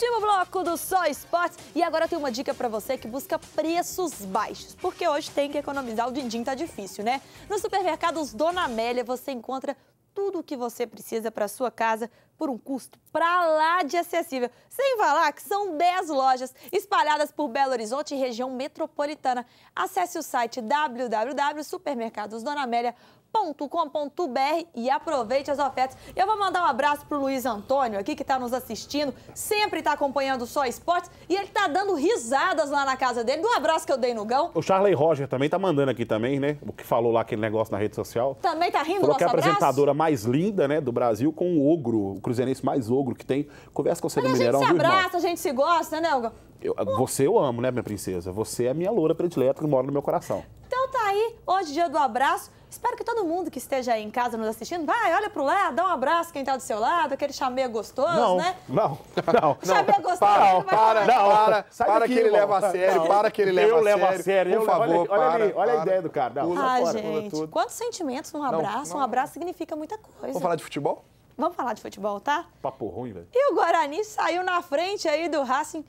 Último bloco do Só Esportes. E agora eu tenho uma dica para você que busca preços baixos. Porque hoje tem que economizar, o din-din tá difícil, né? Nos supermercados Dona Amélia você encontra tudo o que você precisa para sua casa por um custo pra lá de acessível. Sem falar que são 10 lojas espalhadas por Belo Horizonte e região metropolitana. Acesse o site www.supermercadosdonamelia.com.br e aproveite as ofertas. Eu vou mandar um abraço pro Luiz Antônio aqui que está nos assistindo, sempre está acompanhando só esportes e ele está dando risadas lá na casa dele. Do abraço que eu dei no Gão. O Charley Roger também tá mandando aqui também, né? O que falou lá aquele negócio na rede social. Também tá rindo Falou nosso que é a apresentadora mais linda, né, do Brasil com o ogro, cruzeirense mais ogro que tem. Conversa com você Mas Mineirão, A gente é se abraça, a gente se gosta, né, Hugo? Eu, você eu amo, né, minha princesa? Você é a minha loura predileta que mora no meu coração. Então tá aí, hoje dia do abraço. Espero que todo mundo que esteja aí em casa nos assistindo, vai, olha pro lado, dá um abraço quem tá do seu lado, aquele chameia gostoso, não, né? Não, não, não. Chameia gostoso. Para, para, não, para, Sai para daqui, que ele irmão. leva a sério, não. para que ele leva a sério. Eu levo a sério, por favor, olha, para, ali, para, olha a ideia do cara. Não, ah, fora, gente, quantos sentimentos num abraço, não, não. um abraço significa muita coisa. Vamos falar de futebol? Vamos falar de futebol, tá? Papo ruim, velho. E o Guarani saiu na frente aí do Racing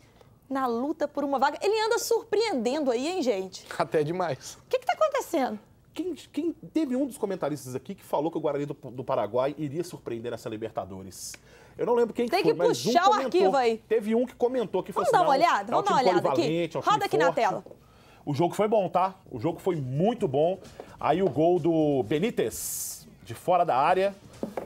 na luta por uma vaga. Ele anda surpreendendo aí, hein, gente? Até demais. O que, que tá acontecendo? Quem, quem, teve um dos comentaristas aqui que falou que o Guarani do, do Paraguai iria surpreender essa Libertadores. Eu não lembro quem Tem que, que foi, puxar um o comentou, arquivo aí. Teve um que comentou que Vamos dar uma olhada? Vamos dar uma olhada aqui. Um Roda aqui forte. na tela. O jogo foi bom, tá? O jogo foi muito bom. Aí o gol do Benítez, de fora da área,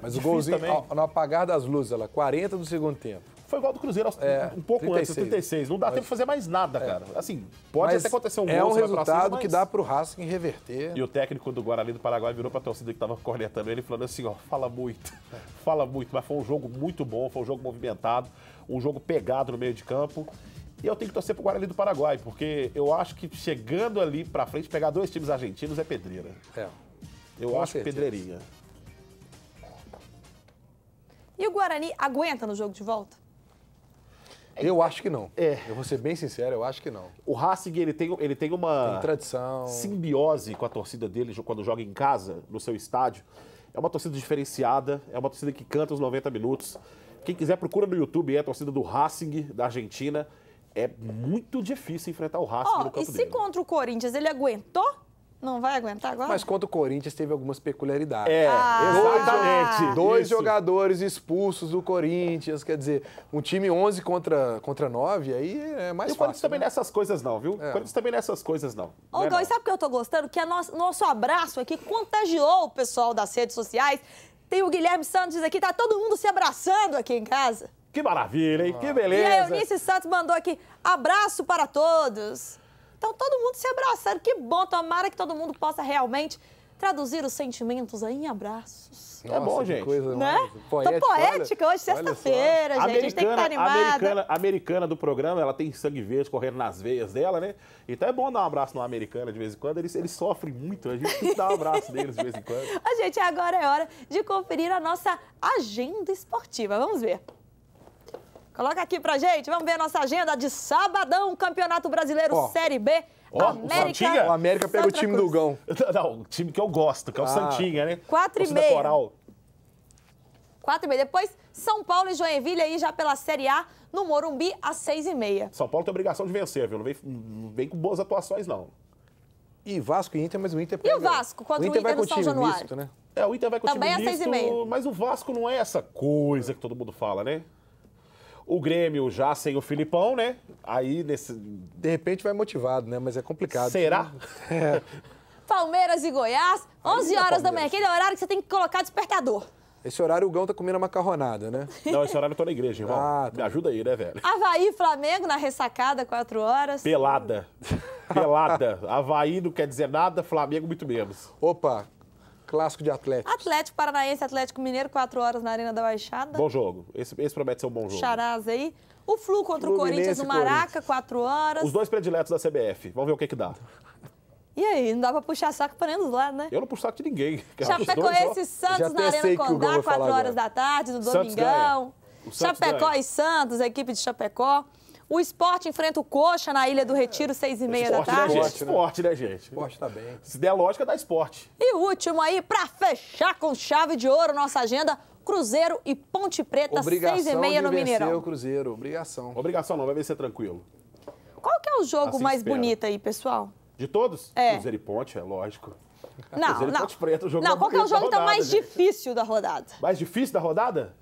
mas o golzinho também. no apagar das luzes, ela, 40 do segundo tempo. Foi igual do Cruzeiro é, um pouco 36. antes, 36. Não dá mas... tempo de fazer mais nada, é. cara. Assim, pode mas até acontecer um é gol. É um resultado cima, mas... que dá pro Racing reverter. E o técnico do Guarani do Paraguai virou pra torcida que tava cornetando ele, falando assim, ó, fala muito, fala muito. Mas foi um jogo muito bom, foi um jogo movimentado, um jogo pegado no meio de campo. E eu tenho que torcer pro Guarani do Paraguai, porque eu acho que chegando ali pra frente, pegar dois times argentinos é pedreira. É. Eu Com acho certeza. pedreirinha. E o Guarani aguenta no jogo de volta? Eu acho que não. É. Eu vou ser bem sincero, eu acho que não. O Racing, ele tem, ele tem uma... Tem tradição. Simbiose com a torcida dele quando joga em casa, no seu estádio. É uma torcida diferenciada, é uma torcida que canta os 90 minutos. Quem quiser, procura no YouTube, é a torcida do Racing, da Argentina. É muito difícil enfrentar o Racing oh, no campo e se dele. contra o Corinthians ele aguentou, não vai aguentar agora? Mas contra o Corinthians teve algumas peculiaridades. É, ah, exatamente. Tá. Dois isso. jogadores expulsos do Corinthians, quer dizer, um time 11 contra, contra 9, aí é mais e fácil. o Corinthians né? também nessas coisas não, viu? É. O Corinthians também nessas coisas não. Ô, não é não. sabe o que eu tô gostando? Que o nosso, nosso abraço aqui contagiou o pessoal das redes sociais. Tem o Guilherme Santos aqui, tá todo mundo se abraçando aqui em casa. Que maravilha, hein? Ah. Que beleza. E a Eunice Santos mandou aqui, abraço para todos. Então todo mundo se abraçando, que bom, tomara que todo mundo possa realmente traduzir os sentimentos aí em abraços. Nossa, é bom, gente. Coisa né? Poética, Tô poética olha, hoje, sexta-feira, gente. A gente tem que estar animada. A americana, americana do programa, ela tem sangue verde correndo nas veias dela, né? Então é bom dar um abraço no americana de vez em quando. Eles, eles sofrem muito, a gente tem que dar um abraço neles de vez em quando. Gente, agora é hora de conferir a nossa agenda esportiva. Vamos ver. Coloca aqui pra gente, vamos ver a nossa agenda de sabadão, Campeonato Brasileiro oh. Série B. Oh, América, o América pega Santa o time Cruz. do Gão. Não, o time que eu gosto, que é o ah. Santinha, né? 4 e meia. Quatro 4 e meia. Depois, São Paulo e Joinville aí já pela Série A no Morumbi às 6 e meia. São Paulo tem obrigação de vencer, viu? Não vem, não vem com boas atuações, não. E Vasco e Inter, mas o Inter pega... E o Vasco, quando o Inter, o Inter vai no São Januário? Misto, né? É, o Inter vai com Também o time Também às 6 e meia. Mas o Vasco não é essa coisa que todo mundo fala, né? O Grêmio já sem o Filipão, né? Aí nesse. De repente vai motivado, né? Mas é complicado. Será? Né? Palmeiras e Goiás, 11 é horas da manhã. Aquele horário que você tem que colocar despertador. Esse horário o Gão tá comendo a macarronada, né? Não, esse horário eu tô na igreja, irmão. Ah, tá. Me ajuda aí, né, velho? Havaí Flamengo na ressacada, 4 horas. Pelada. Pelada. Havaí não quer dizer nada, Flamengo muito menos. Opa, clássico de Atlético. Atlético Paranaense, Atlético Mineiro, 4 horas na Arena da Baixada. Bom jogo. Esse, esse promete ser um bom jogo. Charaz aí. O Flu contra Fluminense, o Corinthians no Maraca, 4 horas. Os dois prediletos da CBF. Vamos ver o que que dá. E aí, não dá pra puxar saco pra nenhum dos lados, né? Eu não puxo saco de ninguém. Chapecoense e Santos na Arena Condá, 4 horas agora. da tarde, no Domingão. Chapecó ganha. e Santos, a equipe de Chapecó. O esporte enfrenta o Coxa na Ilha do Retiro, seis e meia da né, tarde. gente? Esporte, né, gente? Esporte tá bem. Se der lógica, dá esporte. E último aí, para fechar com chave de ouro nossa agenda, Cruzeiro e Ponte Preta, Obrigação seis e meia no Mineirão. o Cruzeiro. Obrigação. Obrigação não, vai vencer tranquilo. Qual que é o jogo assim mais espero. bonito aí, pessoal? De todos? É. Cruzeiro e Ponte, é lógico. Não, Cruzeiro não. e Ponte Preta, o jogo Não, qual que é o jogo que tá mais gente. difícil da rodada? Mais difícil da rodada?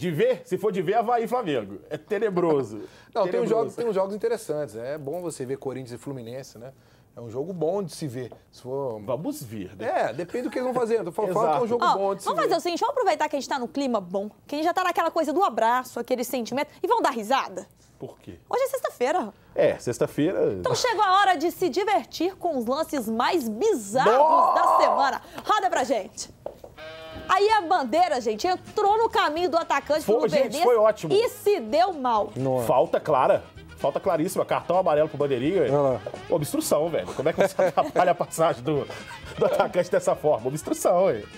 De ver, se for de ver, Havaí e Flamengo. É tenebroso. Não, tenebroso. Tem, uns jogos, tem uns jogos interessantes. Né? É bom você ver Corinthians e Fluminense, né? É um jogo bom de se ver. Se for... Vamos ver, né? É, depende do que eles vão fazer. Eu falo, que é um jogo oh, bom de se Vamos ver. fazer o seguinte, vamos aproveitar que a gente está no clima bom, que a gente já está naquela coisa do abraço, aquele sentimento, e vamos dar risada? Por quê? Hoje é sexta-feira. É, sexta-feira. Então chegou a hora de se divertir com os lances mais bizarros da semana. Roda pra gente. Aí a bandeira, gente, entrou no caminho do atacante foi, do foi ótimo. E se deu mal. É. Falta clara. Falta claríssima. Cartão amarelo pro bandeirinha. não. Obstrução, velho. Como é que você atrapalha a passagem do, do atacante dessa forma? Obstrução, velho.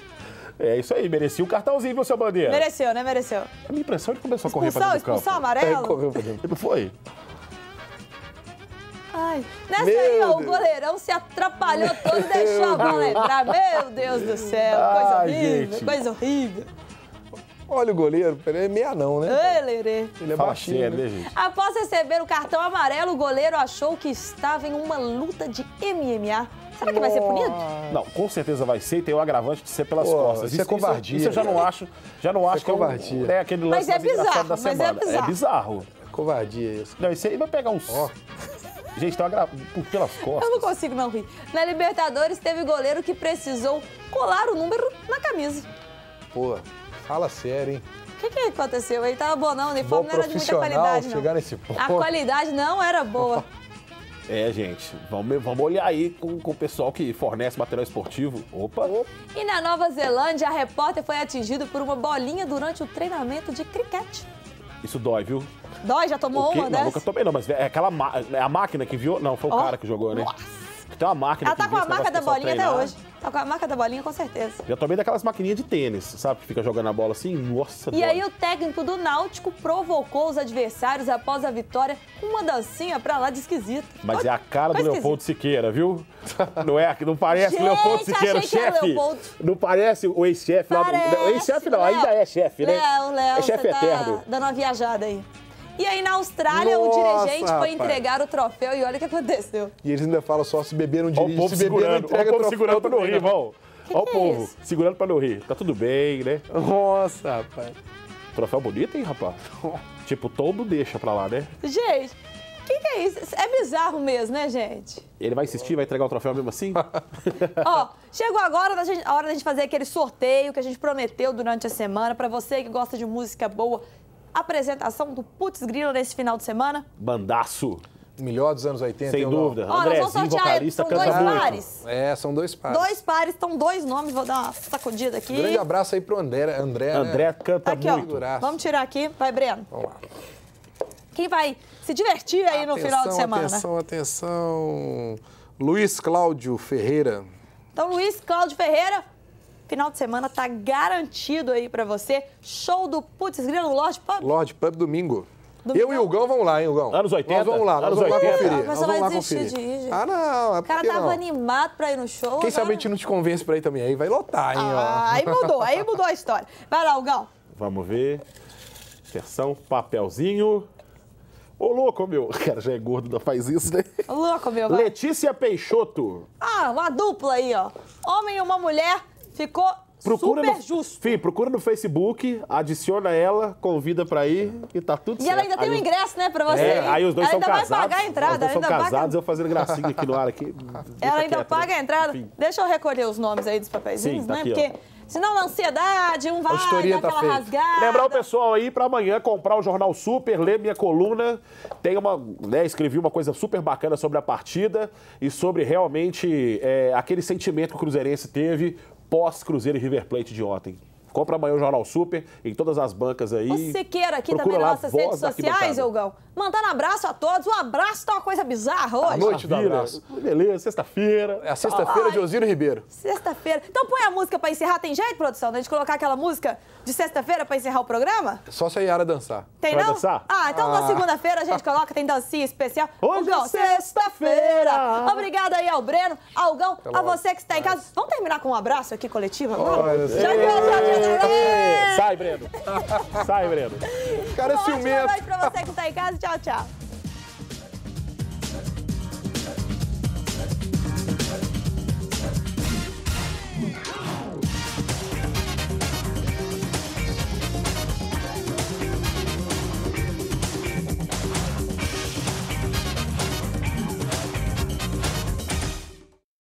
É isso aí, merecia o um cartãozinho, viu, seu bandeira? Mereceu, né? Mereceu. A minha impressão é que começou a correr pra dentro do campo. Expulsão amarela. É, correu pra dentro. Foi. Ai, nessa Meu aí, ó, o goleirão se atrapalhou todo e deixou a bola entrar. Meu Deus do céu, coisa Ai, horrível, gente. coisa horrível. Olha o goleiro, ele é meia não, né? Ei, Lerê. Ele é baixinho, sério, né? né? gente? Após receber o cartão amarelo, o goleiro achou que estava em uma luta de MMA. Será que vai ser punido? Não, com certeza vai ser e tem o agravante de ser pelas Pô, costas. Isso, isso é covardia. Isso, eu já né? não acho, já não é acho que é, covardia. é, é aquele lance mas é, é, é bizarro, da semana. Mas é bizarro. É bizarro. É covardia isso. Não, isso aí vai pegar uns... Oh. Gente, tava gra... pelas costas. Eu não consigo não rir. Na Libertadores teve goleiro que precisou colar o número na camisa. Pô, fala sério, hein? O que, que aconteceu? Ele tava bom, não. O uniforme não era de muita qualidade, chegar não. Nesse ponto. A qualidade não era boa. É, gente, vamos, vamos olhar aí com, com, o pessoal que fornece material esportivo. Opa! E na Nova Zelândia, a repórter foi atingida por uma bolinha durante o treinamento de criquete. Isso dói, viu? Dói? Já tomou uma Não, Nunca tomei, não, mas é aquela ma... é a máquina que viu? Não, foi o oh. cara que jogou, né? Nossa. Tem uma máquina Ela tá com a marca da bolinha treinar. até hoje. Tá com a marca da bolinha, com certeza. Já tomei daquelas maquininhas de tênis, sabe? Que fica jogando a bola assim, nossa. E dói. aí o técnico do Náutico provocou os adversários após a vitória com uma dancinha pra lá de esquisita. Mas é a cara do Leopoldo Siqueira, viu? Não é, não parece Gente, Leopoldo Siqueira, o chefe. Leopoldo... Não parece o ex-chefe lá do... Ex-chefe não, Léo. ainda é chefe, né? Léo, Léo, é chefe tá eterno. Tá dando uma viajada aí. E aí na Austrália Nossa, o dirigente foi entregar o troféu e olha o que aconteceu. E eles ainda falam só se beberam não dirige, olha o povo se beberam segurando, entrega o segurando pra não rir, irmão. Olha o é povo segurando pra não rir. Tá tudo bem, né? Nossa, rapaz. Troféu bonito, hein, rapaz? tipo, todo deixa pra lá, né? Gente, o que, que, é isso? É bizarro mesmo, né, gente? Ele vai insistir, vai entregar o troféu mesmo assim? Ó, chegou agora a hora da gente fazer aquele sorteio que a gente prometeu durante a semana para você que gosta de música boa apresentação do Putz Grilo nesse final de semana? Bandaço! Melhor dos anos 80. Sem dúvida. Ó, vamos sortear, vocalista, são dois muito. pares. É, são dois pares. Dois pares, estão dois nomes, vou dar uma sacudida aqui. grande abraço aí pro André. André, né? André né? canta aqui, muito. Ó, vamos tirar aqui. Vai, Breno. Vamos lá. Quem vai se divertir aí atenção, no final de semana? Atenção, atenção. Luiz Cláudio Ferreira. Então, Luiz Cláudio Ferreira, Final de semana tá garantido aí para você. Show do Putz Grilo Lorde Pub. Lorde Pub domingo. Domingão. Eu e o Gão vamos lá, hein, Hugão? Anos 80? Nós vamos lá, nós Anos vamos 80. lá conferir. Mas você vai desistir de ir, gente. Ah, não. É o cara tava não. animado pra ir no show. Quem agora... sabe a gente não te convence pra ir também. Aí vai lotar, hein, ah, ó. Aí mudou, aí mudou a história. Vai lá, Gão. Vamos ver. Versão papelzinho. Ô, louco, meu. O cara já é gordo, não faz isso, né? Ô, louco, meu. Vai. Letícia Peixoto. Ah, uma dupla aí, ó. Homem e uma mulher Ficou Procura Super no, justo. Fih, procura no Facebook, adiciona ela, convida pra ir e tá tudo e certo. E ela ainda tem aí, um ingresso, né, pra é, você. É, ir. aí os dois ela são ainda casados. Vai pagar a entrada, os dois são casados, paga... eu fazendo gracinha aqui no ar. Aqui, ela ainda quieto, né? paga né? a entrada. Enfim. Deixa eu recolher os nomes aí dos papéis Sim, tá né? Aqui, porque. Ó. Senão ansiedade, um vai, tá aquela rasgada. Lembrar o pessoal aí para amanhã comprar o Jornal Super, ler minha coluna. Tem uma, né, escrevi uma coisa super bacana sobre a partida e sobre realmente é, aquele sentimento que o Cruzeirense teve pós-Cruzeiro e River Plate de ontem. Compra amanhã o Jornal Super em todas as bancas aí. Você queira aqui Procura também nas nossas redes sociais, Olgão. Mandando abraço a todos. Um abraço tá uma coisa bizarra hoje. A noite do abraço. Beleza, sexta-feira. É a sexta-feira de Osiro Ribeiro. Sexta-feira. Então põe a música pra encerrar. Tem jeito, produção, né? De colocar aquela música de sexta-feira pra encerrar o programa? Só se a Yara dançar. Tem Vai não? dançar? Ah, então ah. na segunda-feira a gente coloca, tem dancinha especial. Hoje é Algão, é sexta-feira. Obrigada aí ao Breno, ao Gão, a você que está em casa. Vamos terminar com um abraço aqui coletivo agora? Já que é eu Sai, Breno. Sai, Breno cara é ciumento. Boa noite pra você que tá em casa. Tchau, tchau.